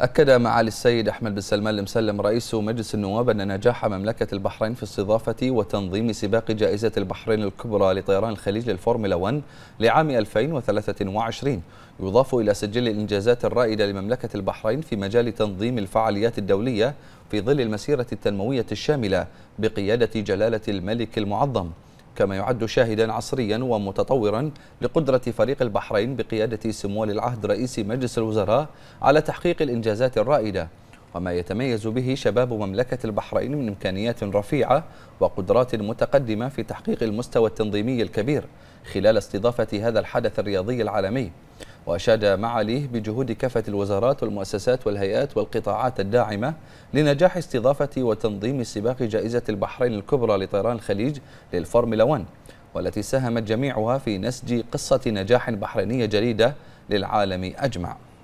أكد معالي السيد أحمد بن سلمان المسلم رئيس مجلس النواب أن نجاح مملكة البحرين في استضافة وتنظيم سباق جائزة البحرين الكبرى لطيران الخليج للفورمولا 1 لعام 2023 يضاف إلى سجل الإنجازات الرائدة لمملكة البحرين في مجال تنظيم الفعاليات الدولية في ظل المسيرة التنموية الشاملة بقيادة جلالة الملك المعظم كما يعد شاهدا عصريا ومتطورا لقدرة فريق البحرين بقيادة سمو العهد رئيس مجلس الوزراء على تحقيق الإنجازات الرائدة وما يتميز به شباب مملكة البحرين من إمكانيات رفيعة وقدرات متقدمة في تحقيق المستوى التنظيمي الكبير خلال استضافة هذا الحدث الرياضي العالمي وأشاد معاليه بجهود كافة الوزارات والمؤسسات والهيئات والقطاعات الداعمة لنجاح استضافة وتنظيم سباق جائزة البحرين الكبرى لطيران الخليج للفورمولا 1 والتي ساهمت جميعها في نسج قصة نجاح بحرينية جديدة للعالم أجمع